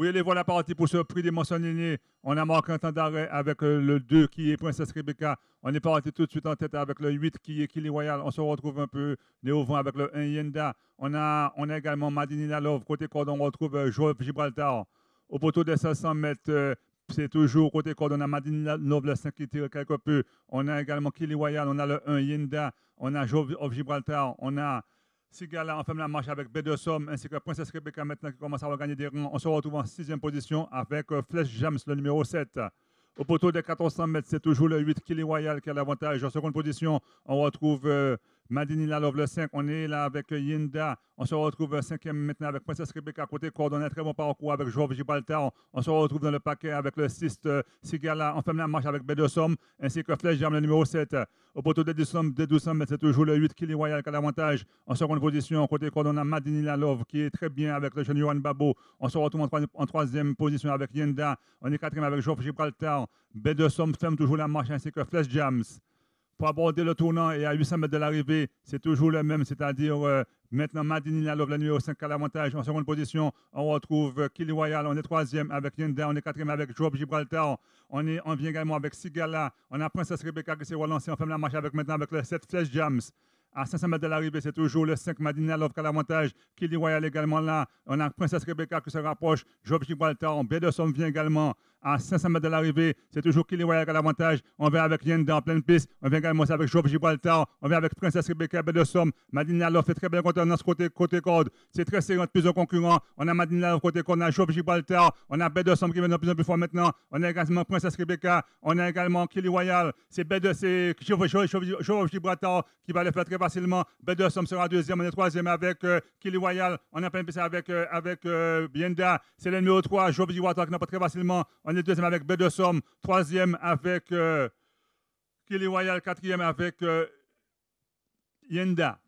Oui, les voilà partis pour ce prix des mentionnés. On a marqué un temps d'arrêt avec euh, le 2 qui est Princesse Rebecca. On est parti tout de suite en tête avec le 8 qui est Kili Royal. On se retrouve un peu néo vent avec le 1 Yenda. On a, également Madinina Love. Côté cordon, on retrouve euh, Joël Gibraltar. Au poteau des 500 mètres, euh, c'est toujours côté cordon. On a Madinina Love, le 5 qui tire quelque peu. On a également Kili Royal. On a le 1 Yenda. On a Joël Gibraltar. On a Sigala enferme la marche avec B 2 Somme ainsi que Princesse Rebecca maintenant qui commence à regagner des rangs. On se retrouve en sixième position avec euh, Flesh James, le numéro 7. Au poteau des 1400 mètres, c'est toujours le 8 Kelly Royal qui a l'avantage. En seconde position, on retrouve euh, Madini Lalov le 5. On est là avec Yinda. On se retrouve 5e maintenant avec Princess Rebecca à côté. Coordonné très bon parcours avec Jorge Gibraltar. On se retrouve dans le paquet avec le 6 euh, Sigala. On ferme la marche avec Bedosom ainsi que Flash Jam le numéro 7. Au poteau de d de 1200 c'est toujours le 8 Kili Royal qui a l'avantage. En seconde position, côté a Madini Love qui est très bien avec le jeune Yohan Babo. On se retrouve en, 3e position avec Yinda. On est 4e avec Jorge Gibraltar. Bedosom ferme toujours la marche ainsi que Flash Jams pour aborder le tournant et à 800 mètres de l'arrivée, c'est toujours le même, c'est-à-dire euh, maintenant Madini love la nuit au 5 à l'avantage en seconde position. On retrouve euh, Killy Royal, on est troisième avec Linda, on est quatrième avec Job Gibraltar, on, est, on vient également avec Sigala, on a Princess Rebecca qui s'est relancée, on ferme la marche avec maintenant avec le 7 Flash Jams. À 500 mètres de l'arrivée, c'est toujours le 5 Madina qui a l'avantage. Kelly Royal également là. On a Princesse Rebecca qui se rapproche. Job Gibraltar. som vient également. À 500 mètres de l'arrivée, c'est toujours Kelly Royal qui a l'avantage. On vient avec Yen en pleine piste. On vient également avec Job Gibraltar. On vient avec Princesse Rebecca Bederson. Madina Love fait très bien ce côté, côté corde. C'est très sérieux entre plusieurs concurrents. On a Madina côté corde. On a Job Gibraltar. On a B2Som qui vient de plus en plus fort maintenant. On a également Princesse Rebecca. On a également Kelly Royal. C'est Bederson. C'est Job Gibraltar qui va le faire très facilement. Ben, Som sera deuxième. On est troisième avec euh, Kili Royal. On est en avec, euh, avec euh, Bienda. C'est le numéro 3. Jovi Iwata qui n'a pas très facilement. On est deuxième avec ben, Som, Troisième avec euh, Kili Royal. Quatrième avec Yenda.